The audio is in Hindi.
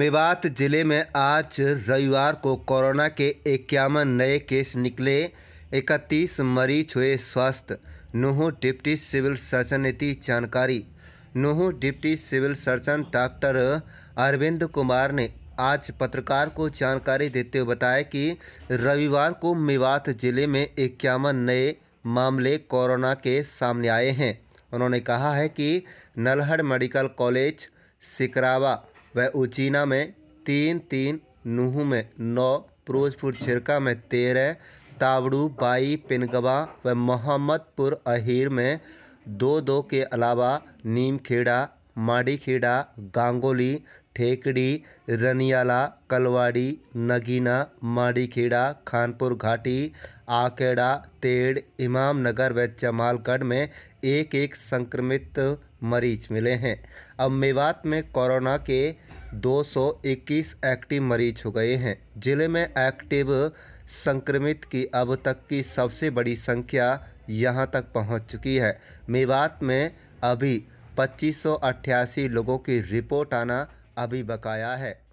मेवात जिले में आज रविवार को कोरोना के इक्यावन नए केस निकले इकतीस मरीज हुए स्वस्थ नूह डिप्टी सिविल सर्जन ने दी जानकारी Nuh deputy civil surgeon doctor Arvind Kumar ने आज पत्रकार को जानकारी देते हुए बताया कि रविवार को मेवात जिले में इक्यावन नए मामले कोरोना के सामने आए हैं उन्होंने कहा है कि नलहड़ मेडिकल कॉलेज सिकरावा व उचीना में तीन तीन नूह में नौ फिरोजपुर छिरका में तेरह तावड़ू बाई पिनगवा व मोहम्मदपुर अहीर में दो दो के अलावा नीमखेड़ा माडीखेड़ा गांगोली ठेकड़ी रनियाला कलवाड़ी नगीना माडीखेड़ा खानपुर घाटी आकेड़ा तेड़ इमामनगर व जमालगढ़ में एक एक संक्रमित मरीज मिले हैं अब मेवात में कोरोना के 221 एक्टिव मरीज हो गए हैं जिले में एक्टिव संक्रमित की अब तक की सबसे बड़ी संख्या यहां तक पहुंच चुकी है मेवात में अभी 2588 लोगों की रिपोर्ट आना अभी बकाया है